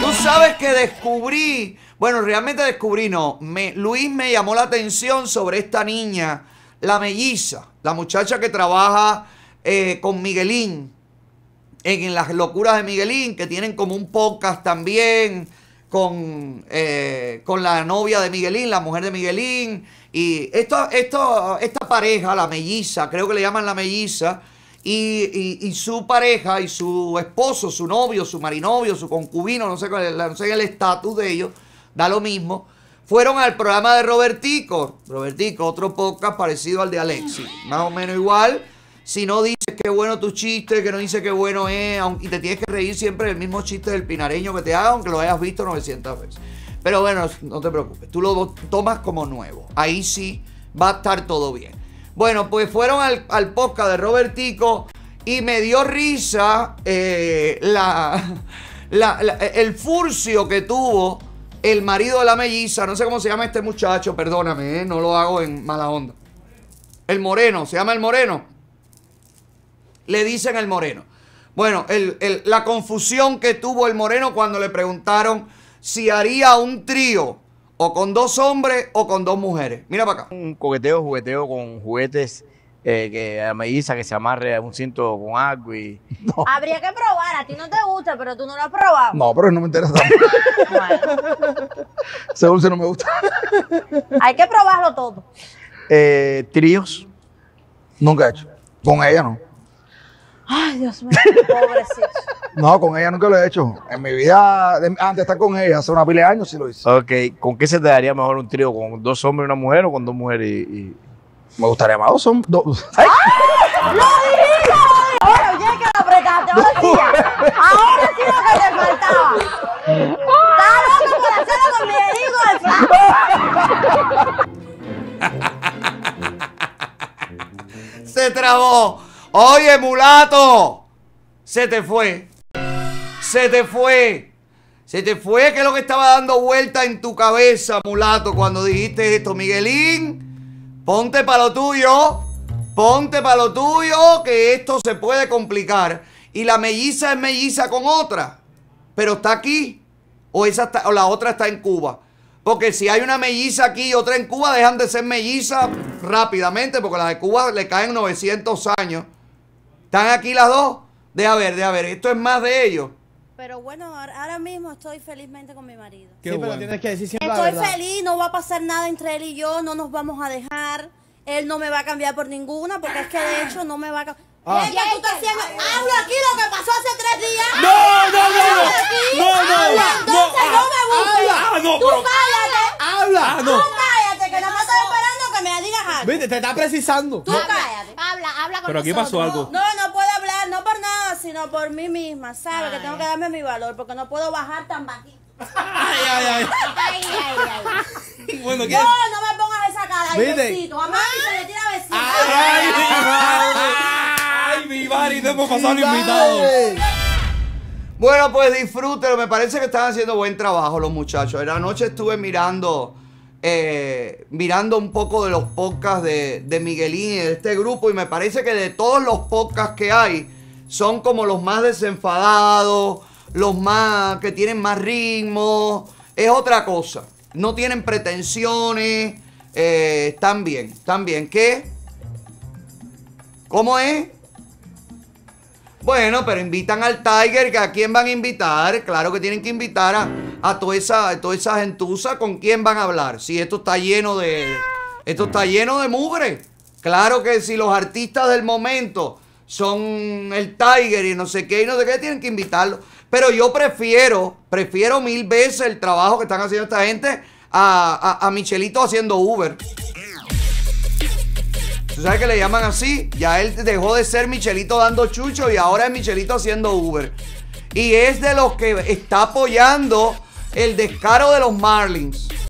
Tú sabes que descubrí, bueno, realmente descubrí, no, me, Luis me llamó la atención sobre esta niña, la melliza, la muchacha que trabaja eh, con Miguelín, en, las locuras de Miguelín, que tienen como un podcast también con, eh, con la novia de Miguelín, la mujer de Miguelín, y esto, esto, esta pareja, la melliza, creo que le llaman la melliza, y, su pareja y su esposo, su novio, su marinovio, su concubino, no sé, no sé el estatus de ellos, da lo mismo, fueron al programa de Robertico. Robertico, otro podcast parecido al de Alexis, más o menos igual. Si no dices qué bueno tu chiste, que no dices qué bueno es, y te tienes que reír siempre del mismo chiste del pinareño que te haga, aunque lo hayas visto 900 veces. Pero bueno, no te preocupes, tú lo tomas como nuevo. Ahí sí va a estar todo bien. Bueno, pues fueron al, al podcast de Robertico y me dio risa eh, la, el furcio que tuvo el marido de la melliza. No sé cómo se llama este muchacho, perdóname, eh, no lo hago en mala onda. El moreno, se llama el moreno. Le dicen el moreno. Bueno, la confusión que tuvo el moreno cuando le preguntaron si haría un trío o con dos hombres o con dos mujeres. Mira para acá. Un coqueteo, jugueteo con juguetes eh, que a que se amarre a un cinto con algo y. Habría que probar, a ti no te gusta, pero tú no lo has probado. No, pero no me interesa. bueno. Ese dulce no me gusta. Hay que probarlo todo. Eh, tríos. Nunca he hecho. Con ella no. Ay, Dios mío, pobrecito. No, con ella nunca lo he hecho. En mi vida, antes de estar con ella, hace una pila de años sí lo hice. Ok, ¿con qué se te daría mejor un trío? ¿Con dos hombres y una mujer o con dos mujeres y...? Me gustaría más dos hombres. ¡Ay! ¡Lo dijiste! Ahora oye que lo apretaste, ahora sí Ahora sí lo que te faltaba. Está loco por hacerlo con mi de Se trabó. Oye, mulato, se te fue. Se te fue. Se te fue que es lo que estaba dando vuelta en tu cabeza, mulato, cuando dijiste esto. Miguelín, ponte para lo tuyo. Ponte para lo tuyo, que esto se puede complicar. Y la melliza es melliza con otra. Pero está aquí. O, esa o la otra está en Cuba. Porque si hay una melliza aquí y otra en Cuba, dejan de ser melliza rápidamente, porque la de Cuba le caen 900 años. ¿Están aquí las dos? Deja ver, deja ver. Esto es más de ellos. Pero bueno, ahora mismo estoy felizmente con mi marido. Qué sí, pero tienes que decir siempre Estoy la verdad. feliz, no va a pasar nada entre él y yo, no nos vamos a dejar. Él no me va a cambiar por ninguna, porque es que de hecho no me va a cambiar. Ah. tú estás haciendo. Habla aquí lo que pasó hace tres días. No, no, no. no, no, no, no, no, ah, no, me gusta. Ah, ah, habla, no, tú cállate. Habla, tú no. Tú cállate, que no me estoy esperando que me digas algo. Viste, te está precisando. Tú cállate. Habla, habla con Pero aquí pasó algo sino por mí misma, ¿sabes? Que tengo que darme mi valor, porque no puedo bajar tan bajito. Ay, ay, ay. Bueno, ¿qué? No, no me pongas esa cara. besito. Amá, le tira besito. Ay, mi Ay, mi hemos pasado invitado. Bueno, pues disfrútelo. Me parece que están haciendo buen trabajo los muchachos. En la noche estuve mirando. Eh, mirando un poco de los podcasts de, de Miguelín y de este grupo y me parece que de todos los podcasts que hay, son como los más desenfadados, los más que tienen más ritmo, es otra cosa. No tienen pretensiones, eh, están bien, están bien. ¿Qué? ¿Cómo es? Bueno, pero invitan al Tiger, a quién van a invitar, claro que tienen que invitar a, a toda esa, toda esa gentuza, ¿con quién van a hablar? Si esto está lleno de. Esto está lleno de mugre. Claro que si los artistas del momento son el Tiger y no sé qué y no sé qué, tienen que invitarlo. Pero yo prefiero, prefiero mil veces el trabajo que están haciendo esta gente a, Michelito haciendo Uber. Tú sabes que le llaman así, ya él dejó de ser Michelito dando chucho y ahora es Michelito haciendo Uber. Y es de los que está apoyando el descaro de los Marlins.